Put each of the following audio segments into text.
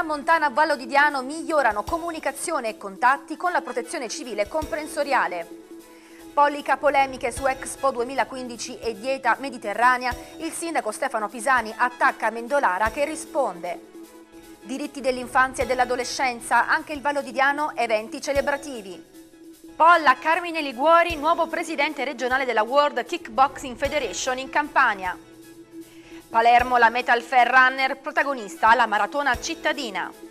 Città Montana Vallo di Diano migliorano comunicazione e contatti con la protezione civile comprensoriale. Pollica polemiche su Expo 2015 e dieta mediterranea, il sindaco Stefano Pisani attacca Mendolara che risponde. Diritti dell'infanzia e dell'adolescenza, anche il Vallo di Diano, eventi celebrativi. Polla Carmine Liguori, nuovo presidente regionale della World Kickboxing Federation in Campania. Palermo la Metal Fair Runner protagonista alla maratona cittadina.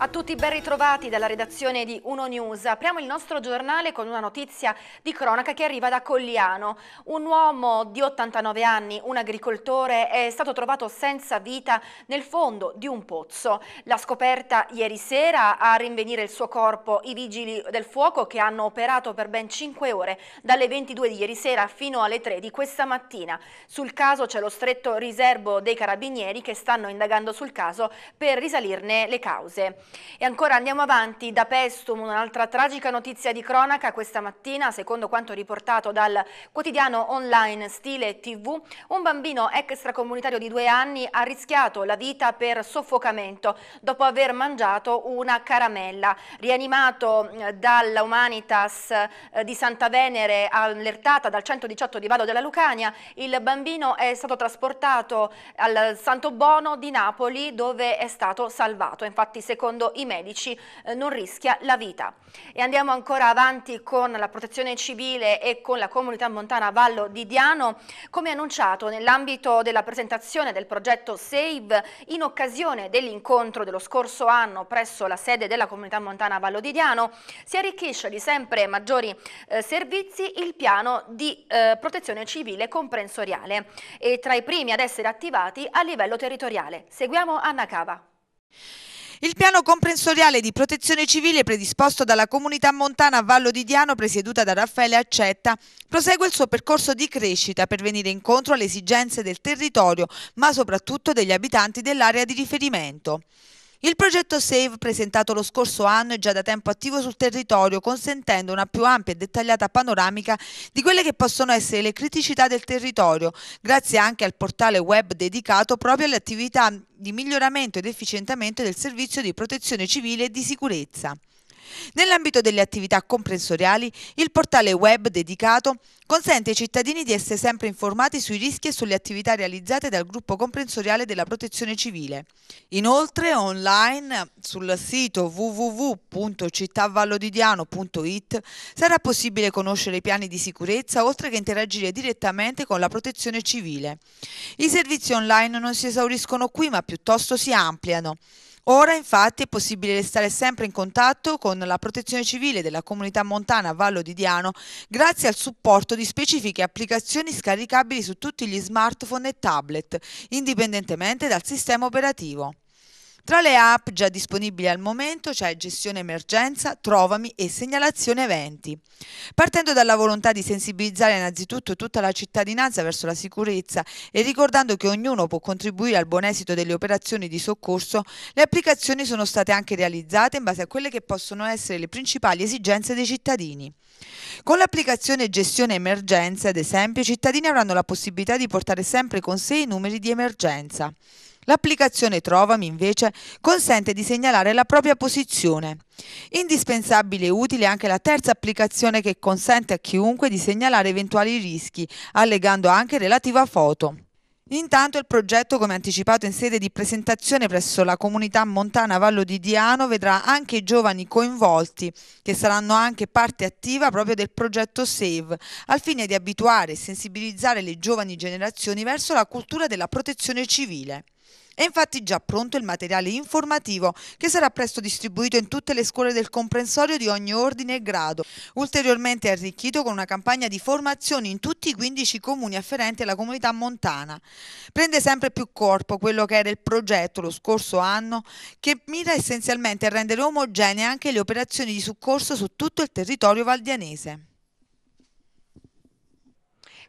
A tutti ben ritrovati dalla redazione di Uno News. Apriamo il nostro giornale con una notizia di cronaca che arriva da Colliano. Un uomo di 89 anni, un agricoltore, è stato trovato senza vita nel fondo di un pozzo. La scoperta ieri sera a rinvenire il suo corpo i vigili del fuoco che hanno operato per ben 5 ore, dalle 22 di ieri sera fino alle 3 di questa mattina. Sul caso c'è lo stretto riservo dei carabinieri che stanno indagando sul caso per risalirne le cause. E ancora andiamo avanti da Pestum, un'altra tragica notizia di cronaca questa mattina, secondo quanto riportato dal quotidiano online Stile TV, un bambino extracomunitario di due anni ha rischiato la vita per soffocamento dopo aver mangiato una caramella. Rianimato eh, dalla Humanitas eh, di Santa Venere, allertata dal 118 di Vado della Lucania, il bambino è stato trasportato al Santo Bono di Napoli dove è stato salvato. Infatti, secondo secondo i medici eh, non rischia la vita. E andiamo ancora avanti con la protezione civile e con la comunità montana Vallo di Diano. Come annunciato nell'ambito della presentazione del progetto SAVE in occasione dell'incontro dello scorso anno presso la sede della comunità montana Vallo di Diano, si arricchisce di sempre maggiori eh, servizi il piano di eh, protezione civile comprensoriale e tra i primi ad essere attivati a livello territoriale. Seguiamo Anna Cava. Il piano comprensoriale di protezione civile predisposto dalla comunità montana Vallo di Diano presieduta da Raffaele Accetta prosegue il suo percorso di crescita per venire incontro alle esigenze del territorio ma soprattutto degli abitanti dell'area di riferimento. Il progetto SAVE presentato lo scorso anno è già da tempo attivo sul territorio, consentendo una più ampia e dettagliata panoramica di quelle che possono essere le criticità del territorio, grazie anche al portale web dedicato proprio alle attività di miglioramento ed efficientamento del servizio di protezione civile e di sicurezza. Nell'ambito delle attività comprensoriali, il portale web dedicato consente ai cittadini di essere sempre informati sui rischi e sulle attività realizzate dal gruppo comprensoriale della protezione civile. Inoltre, online sul sito www.cittavallodidiano.it sarà possibile conoscere i piani di sicurezza oltre che interagire direttamente con la protezione civile. I servizi online non si esauriscono qui ma piuttosto si ampliano. Ora infatti è possibile restare sempre in contatto con la protezione civile della comunità montana Vallo di Diano grazie al supporto di specifiche applicazioni scaricabili su tutti gli smartphone e tablet, indipendentemente dal sistema operativo. Tra le app già disponibili al momento c'è Gestione Emergenza, Trovami e Segnalazione Eventi. Partendo dalla volontà di sensibilizzare innanzitutto tutta la cittadinanza verso la sicurezza e ricordando che ognuno può contribuire al buon esito delle operazioni di soccorso, le applicazioni sono state anche realizzate in base a quelle che possono essere le principali esigenze dei cittadini. Con l'applicazione Gestione Emergenza, ad esempio, i cittadini avranno la possibilità di portare sempre con sé i numeri di emergenza. L'applicazione Trovami invece consente di segnalare la propria posizione. Indispensabile e utile anche la terza applicazione che consente a chiunque di segnalare eventuali rischi, allegando anche relativa foto. Intanto il progetto, come anticipato in sede di presentazione presso la comunità montana Vallo di Diano, vedrà anche i giovani coinvolti, che saranno anche parte attiva proprio del progetto SAVE, al fine di abituare e sensibilizzare le giovani generazioni verso la cultura della protezione civile. È infatti già pronto il materiale informativo che sarà presto distribuito in tutte le scuole del comprensorio di ogni ordine e grado, ulteriormente arricchito con una campagna di formazioni in tutti i 15 comuni afferenti alla comunità montana. Prende sempre più corpo quello che era il progetto lo scorso anno che mira essenzialmente a rendere omogenee anche le operazioni di soccorso su tutto il territorio valdianese.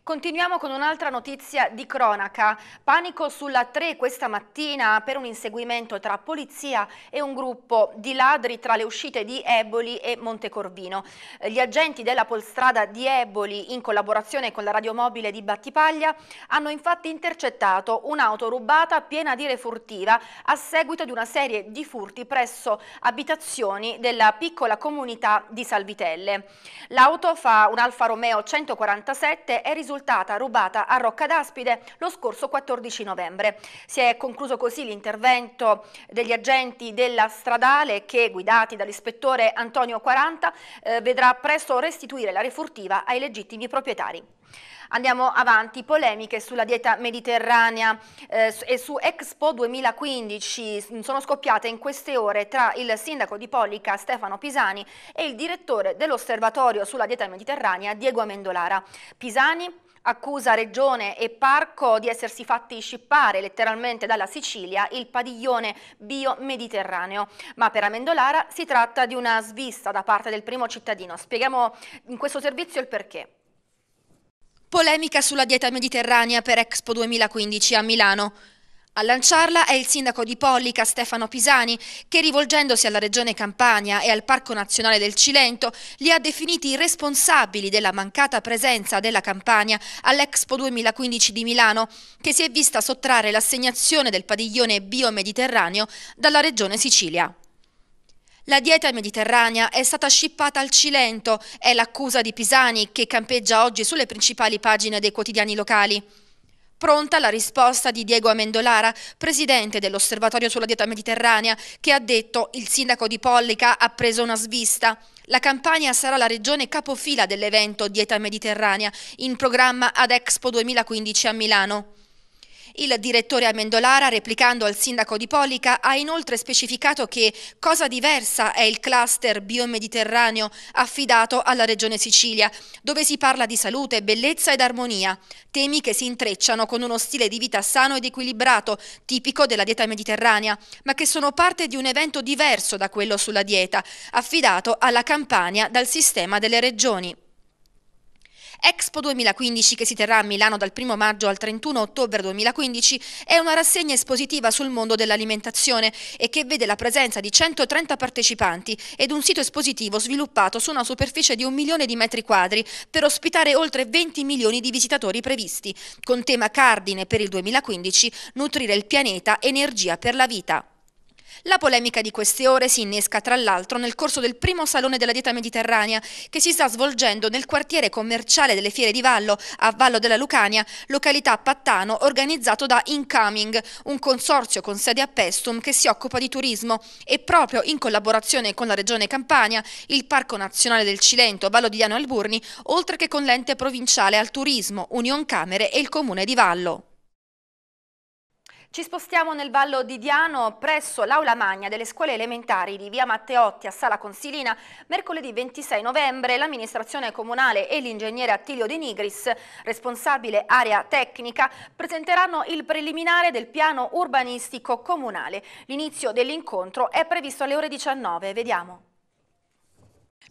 Continuiamo con un'altra notizia di cronaca. Panico sulla 3 questa mattina per un inseguimento tra polizia e un gruppo di ladri tra le uscite di Eboli e Montecorvino. Eh, gli agenti della polstrada di Eboli, in collaborazione con la radiomobile di Battipaglia, hanno infatti intercettato un'auto rubata piena di refurtiva a seguito di una serie di furti presso abitazioni della piccola comunità di Salvitelle. L'auto fa un Alfa Romeo 147 e risulta risultata rubata a Rocca d'Aspide lo scorso 14 novembre. Si è concluso così l'intervento degli agenti della stradale che, guidati dall'ispettore Antonio 40, eh, vedrà presto restituire la refurtiva ai legittimi proprietari. Andiamo avanti, polemiche sulla dieta mediterranea eh, e su Expo 2015 mm, sono scoppiate in queste ore tra il sindaco di Pollica Stefano Pisani e il direttore dell'osservatorio sulla dieta mediterranea Diego Amendolara. Pisani accusa Regione e Parco di essersi fatti scippare letteralmente dalla Sicilia il padiglione bio-mediterraneo. Ma per Amendolara si tratta di una svista da parte del primo cittadino. Spieghiamo in questo servizio il perché. Polemica sulla dieta mediterranea per Expo 2015 a Milano. A lanciarla è il sindaco di Pollica Stefano Pisani che rivolgendosi alla regione Campania e al Parco Nazionale del Cilento li ha definiti responsabili della mancata presenza della Campania all'Expo 2015 di Milano che si è vista sottrarre l'assegnazione del padiglione biomediterraneo dalla regione Sicilia. La dieta mediterranea è stata scippata al Cilento, è l'accusa di Pisani che campeggia oggi sulle principali pagine dei quotidiani locali. Pronta la risposta di Diego Amendolara, presidente dell'Osservatorio sulla dieta mediterranea, che ha detto il sindaco di Pollica ha preso una svista. La Campania sarà la regione capofila dell'evento Dieta Mediterranea, in programma ad Expo 2015 a Milano. Il direttore Amendolara, replicando al sindaco di Polica, ha inoltre specificato che cosa diversa è il cluster biomediterraneo affidato alla Regione Sicilia, dove si parla di salute, bellezza ed armonia, temi che si intrecciano con uno stile di vita sano ed equilibrato, tipico della dieta mediterranea, ma che sono parte di un evento diverso da quello sulla dieta, affidato alla Campania dal sistema delle regioni. Expo 2015 che si terrà a Milano dal 1 maggio al 31 ottobre 2015 è una rassegna espositiva sul mondo dell'alimentazione e che vede la presenza di 130 partecipanti ed un sito espositivo sviluppato su una superficie di un milione di metri quadri per ospitare oltre 20 milioni di visitatori previsti, con tema cardine per il 2015 nutrire il pianeta energia per la vita. La polemica di queste ore si innesca tra l'altro nel corso del primo salone della dieta mediterranea che si sta svolgendo nel quartiere commerciale delle Fiere di Vallo a Vallo della Lucania, località Pattano, organizzato da Incoming, un consorzio con sede a Pestum che si occupa di turismo e proprio in collaborazione con la Regione Campania, il Parco Nazionale del Cilento, Vallo di Diano Alburni, oltre che con l'ente provinciale al turismo, Union Camere e il Comune di Vallo. Ci spostiamo nel Vallo di Diano presso l'Aula Magna delle scuole elementari di Via Matteotti a Sala Consilina. Mercoledì 26 novembre l'amministrazione comunale e l'ingegnere Attilio De Nigris, responsabile area tecnica, presenteranno il preliminare del piano urbanistico comunale. L'inizio dell'incontro è previsto alle ore 19. Vediamo.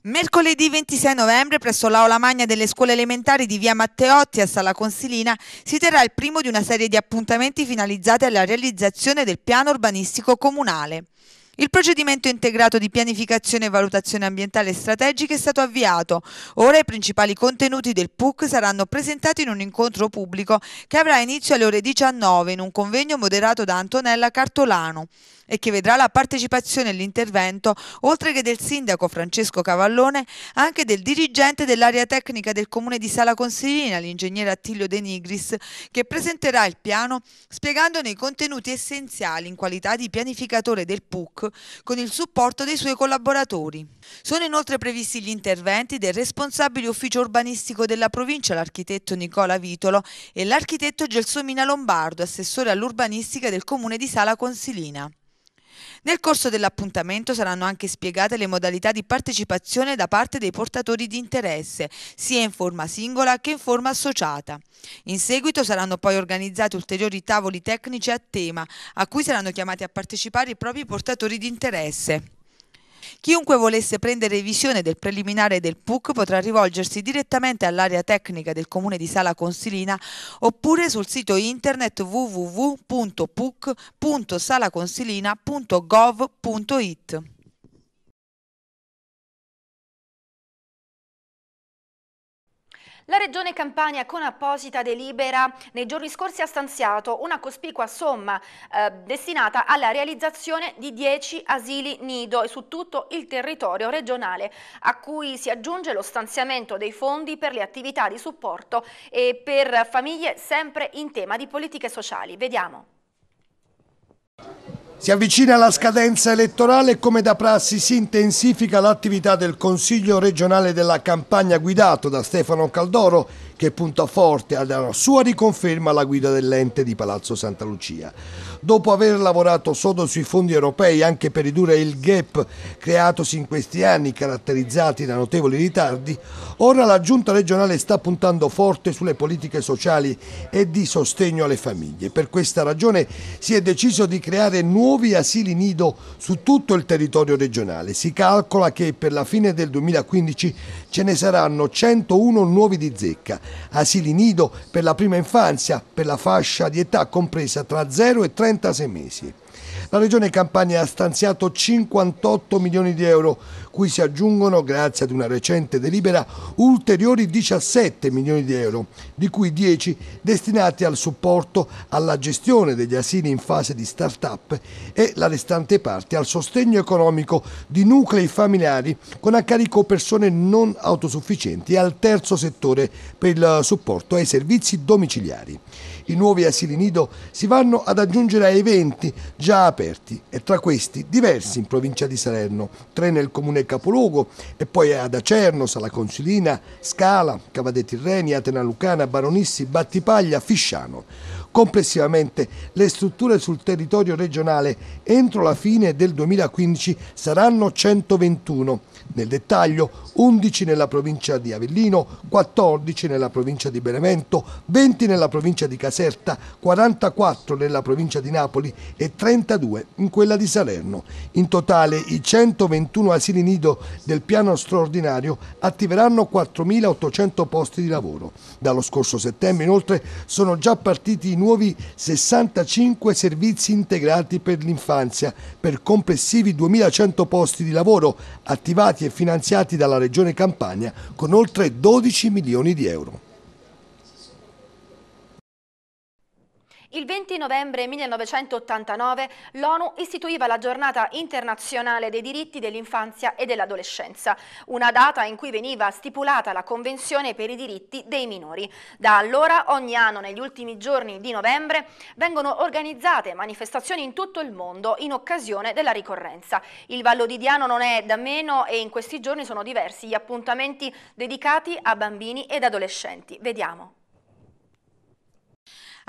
Mercoledì 26 novembre presso l'Aula Magna delle scuole elementari di via Matteotti a Sala Consilina si terrà il primo di una serie di appuntamenti finalizzati alla realizzazione del piano urbanistico comunale. Il procedimento integrato di pianificazione e valutazione ambientale strategica è stato avviato. Ora i principali contenuti del PUC saranno presentati in un incontro pubblico che avrà inizio alle ore 19 in un convegno moderato da Antonella Cartolano e che vedrà la partecipazione e l'intervento, oltre che del sindaco Francesco Cavallone, anche del dirigente dell'area tecnica del comune di Sala Consilina, l'ingegnere Attilio De Nigris, che presenterà il piano spiegandone i contenuti essenziali in qualità di pianificatore del PUC con il supporto dei suoi collaboratori. Sono inoltre previsti gli interventi del responsabile ufficio urbanistico della provincia, l'architetto Nicola Vitolo, e l'architetto Gelsomina Lombardo, assessore all'urbanistica del comune di Sala Consilina. Nel corso dell'appuntamento saranno anche spiegate le modalità di partecipazione da parte dei portatori di interesse, sia in forma singola che in forma associata. In seguito saranno poi organizzati ulteriori tavoli tecnici a tema, a cui saranno chiamati a partecipare i propri portatori di interesse. Chiunque volesse prendere visione del preliminare del PUC potrà rivolgersi direttamente all'area tecnica del Comune di Sala Consilina oppure sul sito internet www.puc.salaconsilina.gov.it. La Regione Campania con apposita delibera nei giorni scorsi ha stanziato una cospicua somma eh, destinata alla realizzazione di 10 asili nido su tutto il territorio regionale a cui si aggiunge lo stanziamento dei fondi per le attività di supporto e per famiglie sempre in tema di politiche sociali. Vediamo. Si avvicina la scadenza elettorale e come da prassi si intensifica l'attività del Consiglio regionale della campagna guidato da Stefano Caldoro che punta forte alla sua riconferma alla guida dell'ente di Palazzo Santa Lucia. Dopo aver lavorato sodo sui fondi europei anche per ridurre il gap creatosi in questi anni caratterizzati da notevoli ritardi, ora la giunta regionale sta puntando forte sulle politiche sociali e di sostegno alle famiglie. Per questa ragione si è deciso di creare nuovi asili nido su tutto il territorio regionale. Si calcola che per la fine del 2015 ce ne saranno 101 nuovi di zecca asili nido per la prima infanzia per la fascia di età compresa tra 0 e 36 mesi. La Regione Campania ha stanziato 58 milioni di euro, cui si aggiungono, grazie ad una recente delibera, ulteriori 17 milioni di euro, di cui 10 destinati al supporto alla gestione degli asili in fase di start-up e la restante parte al sostegno economico di nuclei familiari con a carico persone non autosufficienti e al terzo settore per il supporto ai servizi domiciliari. I nuovi asili nido si vanno ad aggiungere ai 20 già aperti e tra questi diversi in provincia di Salerno, tre nel comune capoluogo e poi ad Acerno, Sala Consilina, Scala, Cavadetti Tirreni, Atena Lucana, Baronissi, Battipaglia, Fisciano. Complessivamente le strutture sul territorio regionale entro la fine del 2015 saranno 121 nel dettaglio 11 nella provincia di Avellino, 14 nella provincia di Benevento, 20 nella provincia di Caserta, 44 nella provincia di Napoli e 32 in quella di Salerno. In totale i 121 asili nido del piano straordinario attiveranno 4.800 posti di lavoro. Dallo scorso settembre inoltre sono già partiti i nuovi 65 servizi integrati per l'infanzia per complessivi 2.100 posti di lavoro attivati realizzati e finanziati dalla Regione Campania con oltre 12 milioni di euro. Il 20 novembre 1989 l'ONU istituiva la giornata internazionale dei diritti dell'infanzia e dell'adolescenza, una data in cui veniva stipulata la Convenzione per i diritti dei minori. Da allora ogni anno negli ultimi giorni di novembre vengono organizzate manifestazioni in tutto il mondo in occasione della ricorrenza. Il Vallo di Diano non è da meno e in questi giorni sono diversi gli appuntamenti dedicati a bambini ed adolescenti. Vediamo.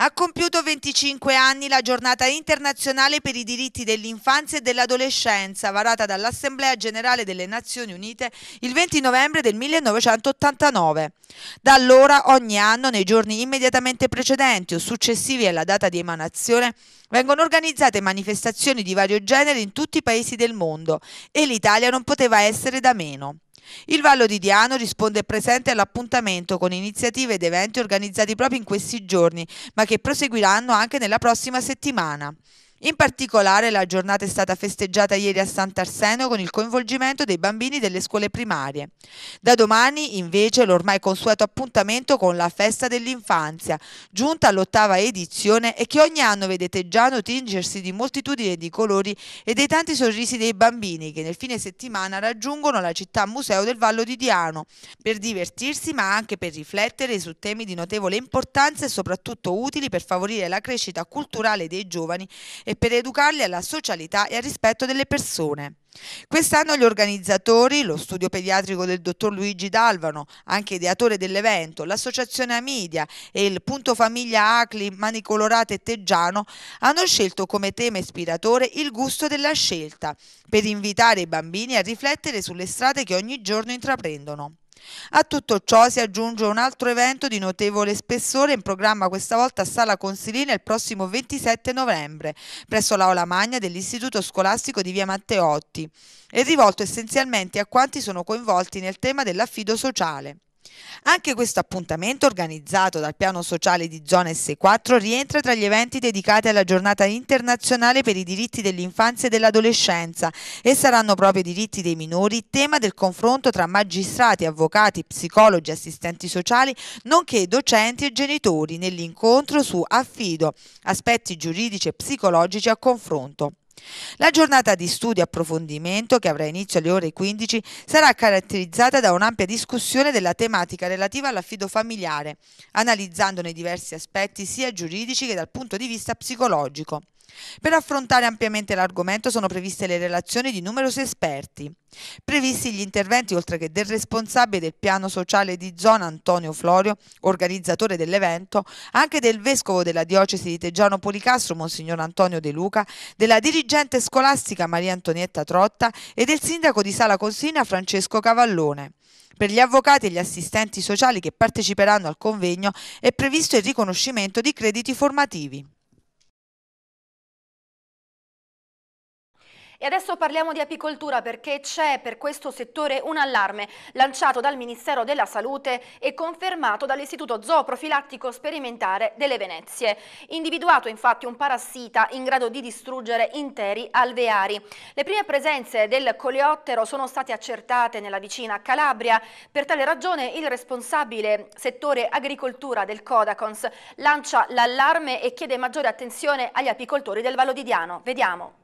Ha compiuto 25 anni la giornata internazionale per i diritti dell'infanzia e dell'adolescenza, varata dall'Assemblea generale delle Nazioni Unite il 20 novembre del 1989. Da allora ogni anno, nei giorni immediatamente precedenti o successivi alla data di emanazione, vengono organizzate manifestazioni di vario genere in tutti i paesi del mondo e l'Italia non poteva essere da meno. Il Vallo di Diano risponde presente all'appuntamento con iniziative ed eventi organizzati proprio in questi giorni, ma che proseguiranno anche nella prossima settimana. In particolare la giornata è stata festeggiata ieri a Sant'Arseno con il coinvolgimento dei bambini delle scuole primarie. Da domani invece l'ormai consueto appuntamento con la festa dell'infanzia, giunta all'ottava edizione e che ogni anno vedete Teggiano tingersi di moltitudine di colori e dei tanti sorrisi dei bambini che nel fine settimana raggiungono la città museo del Vallo di Diano per divertirsi ma anche per riflettere su temi di notevole importanza e soprattutto utili per favorire la crescita culturale dei giovani e per educarli alla socialità e al rispetto delle persone. Quest'anno gli organizzatori, lo studio pediatrico del dottor Luigi Dalvano, anche ideatore dell'evento, l'associazione Amidia e il punto famiglia Acli, Mani Colorate e Teggiano hanno scelto come tema ispiratore il gusto della scelta, per invitare i bambini a riflettere sulle strade che ogni giorno intraprendono. A tutto ciò si aggiunge un altro evento di notevole spessore in programma questa volta a Sala Consilina il prossimo 27 novembre presso l'Aula Magna dell'Istituto Scolastico di Via Matteotti e rivolto essenzialmente a quanti sono coinvolti nel tema dell'affido sociale. Anche questo appuntamento, organizzato dal piano sociale di zona S4, rientra tra gli eventi dedicati alla giornata internazionale per i diritti dell'infanzia e dell'adolescenza e saranno proprio i diritti dei minori tema del confronto tra magistrati, avvocati, psicologi, assistenti sociali, nonché docenti e genitori nell'incontro su affido, aspetti giuridici e psicologici a confronto. La giornata di studio e approfondimento, che avrà inizio alle ore 15, sarà caratterizzata da un'ampia discussione della tematica relativa all'affido familiare, analizzandone diversi aspetti sia giuridici che dal punto di vista psicologico. Per affrontare ampiamente l'argomento sono previste le relazioni di numerosi esperti, previsti gli interventi oltre che del responsabile del piano sociale di zona Antonio Florio, organizzatore dell'evento, anche del vescovo della diocesi di Teggiano Policastro Monsignor Antonio De Luca, della dirigente scolastica Maria Antonietta Trotta e del sindaco di Sala Consina Francesco Cavallone. Per gli avvocati e gli assistenti sociali che parteciperanno al convegno è previsto il riconoscimento di crediti formativi. E adesso parliamo di apicoltura perché c'è per questo settore un allarme lanciato dal Ministero della Salute e confermato dall'Istituto Zooprofilattico Sperimentare delle Venezie. Individuato infatti un parassita in grado di distruggere interi alveari. Le prime presenze del coleottero sono state accertate nella vicina Calabria. Per tale ragione il responsabile settore agricoltura del Codacons lancia l'allarme e chiede maggiore attenzione agli apicoltori del Vallo di Diano. Vediamo.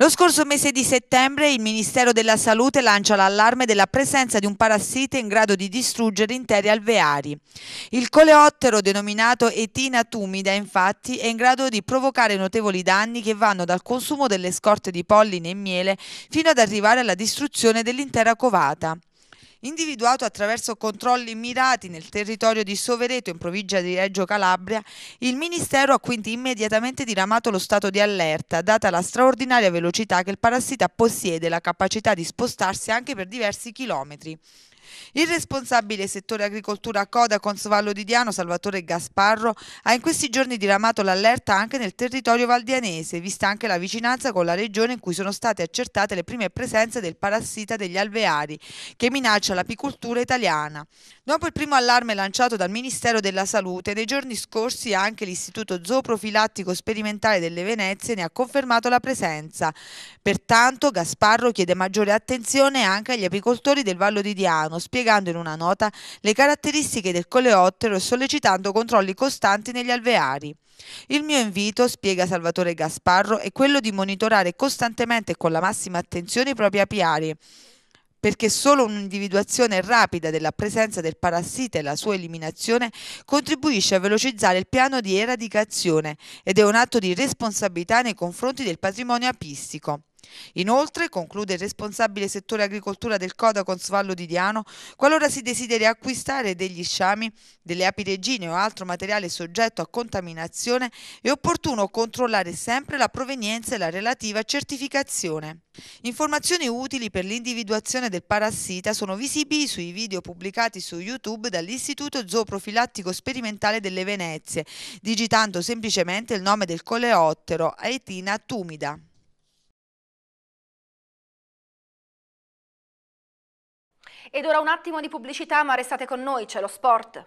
Lo scorso mese di settembre il Ministero della Salute lancia l'allarme della presenza di un parassite in grado di distruggere interi alveari. Il coleottero denominato etina tumida infatti è in grado di provocare notevoli danni che vanno dal consumo delle scorte di polline e miele fino ad arrivare alla distruzione dell'intera covata individuato attraverso controlli mirati nel territorio di Sovereto in provincia di Reggio Calabria, il Ministero ha quindi immediatamente diramato lo stato di allerta, data la straordinaria velocità che il parassita possiede e la capacità di spostarsi anche per diversi chilometri. Il responsabile settore agricoltura Coda Consvallo di Diano, Salvatore Gasparro, ha in questi giorni diramato l'allerta anche nel territorio valdianese, vista anche la vicinanza con la regione in cui sono state accertate le prime presenze del parassita degli alveari, che minaccia l'apicoltura italiana. Dopo il primo allarme lanciato dal Ministero della Salute, nei giorni scorsi anche l'Istituto Zooprofilattico Sperimentale delle Venezie ne ha confermato la presenza. Pertanto Gasparro chiede maggiore attenzione anche agli apicoltori del Vallo di Diano, italiano, spiegando in una nota le caratteristiche del coleottero e sollecitando controlli costanti negli alveari. Il mio invito, spiega Salvatore Gasparro, è quello di monitorare costantemente e con la massima attenzione i propri apiari perché solo un'individuazione rapida della presenza del parassita e la sua eliminazione contribuisce a velocizzare il piano di eradicazione ed è un atto di responsabilità nei confronti del patrimonio apistico. Inoltre, conclude il responsabile settore agricoltura del Coda con Consuvallo di Diano, qualora si desideri acquistare degli sciami, delle api regine o altro materiale soggetto a contaminazione, è opportuno controllare sempre la provenienza e la relativa certificazione. Informazioni utili per l'individuazione del parassita sono visibili sui video pubblicati su YouTube dall'Istituto Zooprofilattico Sperimentale delle Venezie, digitando semplicemente il nome del coleottero Aetina tumida. Ed ora un attimo di pubblicità, ma restate con noi, c'è lo sport.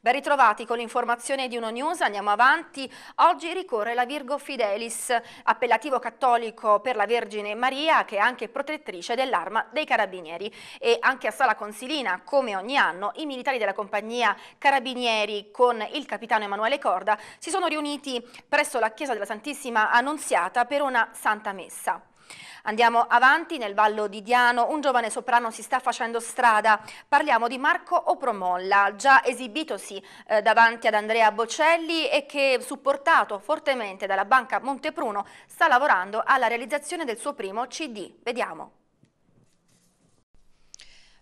Ben ritrovati con l'informazione di Uno News, andiamo avanti. Oggi ricorre la Virgo Fidelis, appellativo cattolico per la Vergine Maria, che è anche protettrice dell'arma dei carabinieri. E anche a Sala Consilina, come ogni anno, i militari della compagnia Carabinieri con il capitano Emanuele Corda si sono riuniti presso la chiesa della Santissima Annunziata per una santa messa. Andiamo avanti nel Vallo di Diano, un giovane soprano si sta facendo strada, parliamo di Marco Opromolla, già esibitosi eh, davanti ad Andrea Bocelli e che supportato fortemente dalla banca Montepruno sta lavorando alla realizzazione del suo primo CD. Vediamo.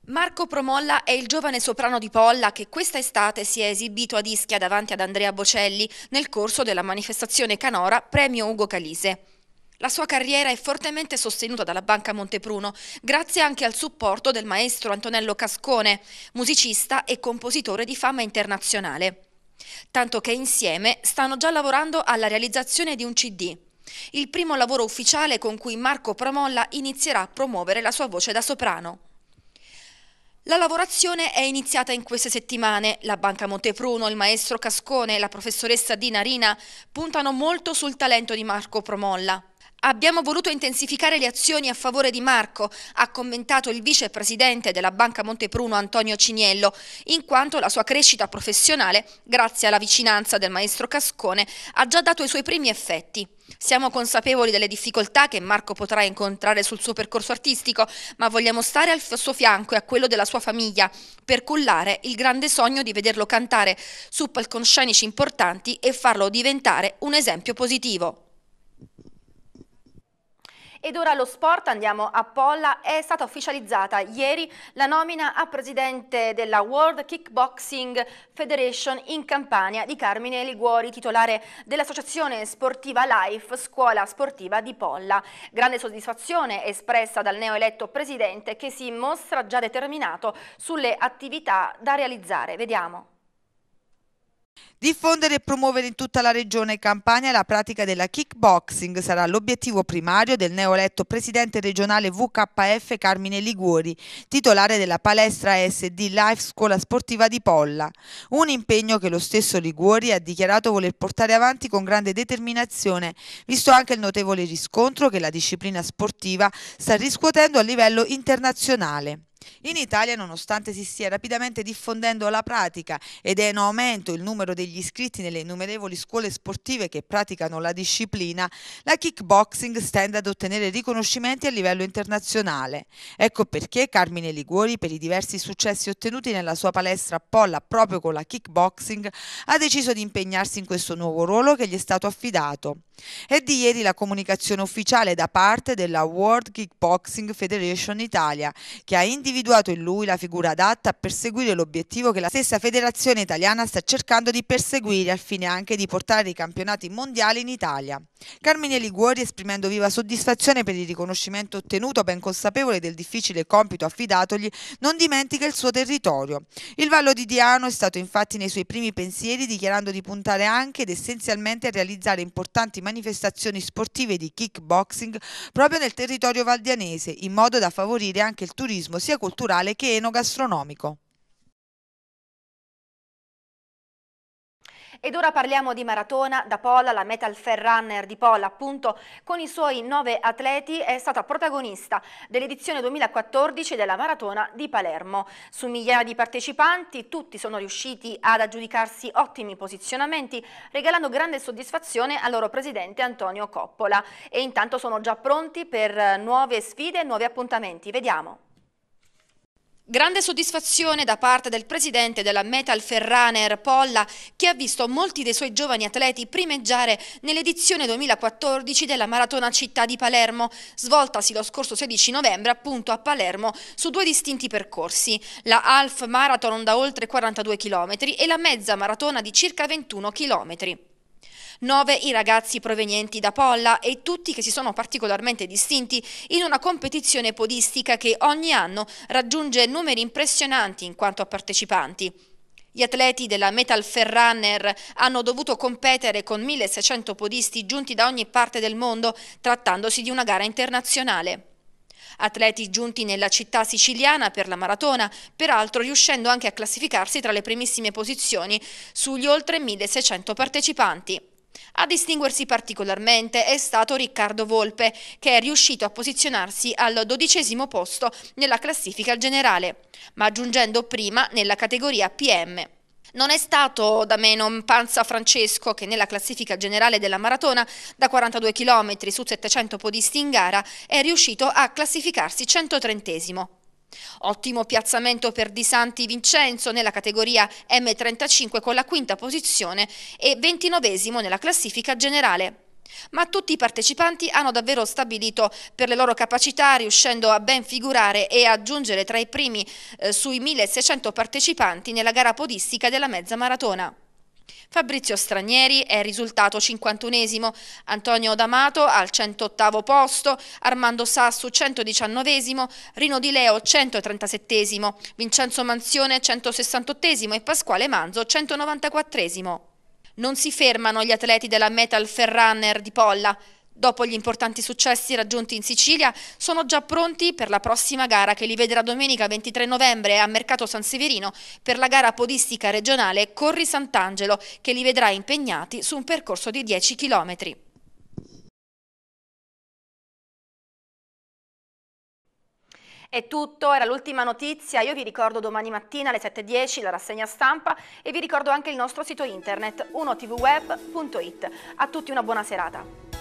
Marco Promolla è il giovane soprano di Polla che questa estate si è esibito ad Ischia davanti ad Andrea Bocelli nel corso della manifestazione Canora Premio Ugo Calise. La sua carriera è fortemente sostenuta dalla Banca Montepruno, grazie anche al supporto del maestro Antonello Cascone, musicista e compositore di fama internazionale. Tanto che insieme stanno già lavorando alla realizzazione di un CD, il primo lavoro ufficiale con cui Marco Promolla inizierà a promuovere la sua voce da soprano. La lavorazione è iniziata in queste settimane. La Banca Montepruno, il maestro Cascone e la professoressa Dina Rina puntano molto sul talento di Marco Promolla. Abbiamo voluto intensificare le azioni a favore di Marco, ha commentato il vicepresidente della Banca Montepruno Antonio Ciniello, in quanto la sua crescita professionale, grazie alla vicinanza del maestro Cascone, ha già dato i suoi primi effetti. Siamo consapevoli delle difficoltà che Marco potrà incontrare sul suo percorso artistico, ma vogliamo stare al suo fianco e a quello della sua famiglia per cullare il grande sogno di vederlo cantare su palconscenici importanti e farlo diventare un esempio positivo. Ed ora lo sport, andiamo a Polla, è stata ufficializzata ieri la nomina a presidente della World Kickboxing Federation in Campania di Carmine Liguori, titolare dell'associazione sportiva Life, scuola sportiva di Polla. Grande soddisfazione espressa dal neoeletto presidente che si mostra già determinato sulle attività da realizzare. Vediamo. Diffondere e promuovere in tutta la regione Campania la pratica della kickboxing sarà l'obiettivo primario del neoeletto presidente regionale VKF Carmine Liguori, titolare della palestra SD Life Scuola Sportiva di Polla. Un impegno che lo stesso Liguori ha dichiarato voler portare avanti con grande determinazione, visto anche il notevole riscontro che la disciplina sportiva sta riscuotendo a livello internazionale. In Italia, nonostante si stia rapidamente diffondendo la pratica ed è in aumento il numero degli iscritti nelle innumerevoli scuole sportive che praticano la disciplina, la kickboxing stende ad ottenere riconoscimenti a livello internazionale. Ecco perché Carmine Liguori, per i diversi successi ottenuti nella sua palestra a Polla proprio con la kickboxing, ha deciso di impegnarsi in questo nuovo ruolo che gli è stato affidato. È di ieri la comunicazione ufficiale da parte della World Kickboxing Federation Italia, che ha individuato individuato in lui la figura adatta a perseguire l'obiettivo che la stessa federazione italiana sta cercando di perseguire al fine anche di portare i campionati mondiali in Italia. Carmine Liguori esprimendo viva soddisfazione per il riconoscimento ottenuto, ben consapevole del difficile compito affidatogli, non dimentica il suo territorio. Il Vallo di Diano è stato infatti nei suoi primi pensieri dichiarando di puntare anche ed essenzialmente a realizzare importanti manifestazioni sportive di kickboxing proprio nel territorio valdianese, in modo da favorire anche il turismo sia culturale che enogastronomico. Ed ora parliamo di maratona. Da Pola, la Metal Fair Runner di Pola, appunto, con i suoi nove atleti, è stata protagonista dell'edizione 2014 della maratona di Palermo. Su migliaia di partecipanti, tutti sono riusciti ad aggiudicarsi ottimi posizionamenti, regalando grande soddisfazione al loro presidente Antonio Coppola. E intanto sono già pronti per nuove sfide e nuovi appuntamenti. Vediamo. Grande soddisfazione da parte del presidente della Metal Ferraner Polla che ha visto molti dei suoi giovani atleti primeggiare nell'edizione 2014 della Maratona Città di Palermo, svoltasi lo scorso 16 novembre appunto a Palermo su due distinti percorsi, la Half Marathon da oltre 42 km e la Mezza Maratona di circa 21 km nove i ragazzi provenienti da Polla e tutti che si sono particolarmente distinti in una competizione podistica che ogni anno raggiunge numeri impressionanti in quanto a partecipanti. Gli atleti della Metal Ferrunner hanno dovuto competere con 1600 podisti giunti da ogni parte del mondo, trattandosi di una gara internazionale. Atleti giunti nella città siciliana per la maratona, peraltro riuscendo anche a classificarsi tra le primissime posizioni sugli oltre 1600 partecipanti. A distinguersi particolarmente è stato Riccardo Volpe, che è riuscito a posizionarsi al dodicesimo posto nella classifica generale, ma giungendo prima nella categoria PM. Non è stato da meno Panza Francesco che nella classifica generale della maratona da 42 km su 700 podisti in gara è riuscito a classificarsi 130 Ottimo piazzamento per Di Santi Vincenzo nella categoria M35 con la quinta posizione e ventinovesimo nella classifica generale. Ma tutti i partecipanti hanno davvero stabilito per le loro capacità, riuscendo a ben figurare e a giungere tra i primi eh, sui 1600 partecipanti nella gara podistica della mezza maratona. Fabrizio Stranieri è risultato 51esimo, Antonio D'Amato al 108 posto, Armando Sassu 119esimo, Rino Di Leo 137esimo, Vincenzo Manzione 168esimo e Pasquale Manzo 194esimo. Non si fermano gli atleti della Metal Ferrunner di Polla. Dopo gli importanti successi raggiunti in Sicilia, sono già pronti per la prossima gara che li vedrà domenica 23 novembre a Mercato San Severino per la gara podistica regionale Corri Sant'Angelo, che li vedrà impegnati su un percorso di 10 km. È tutto, era l'ultima notizia. Io vi ricordo domani mattina alle 7.10 la rassegna stampa e vi ricordo anche il nostro sito internet 1tvweb.it. A tutti una buona serata.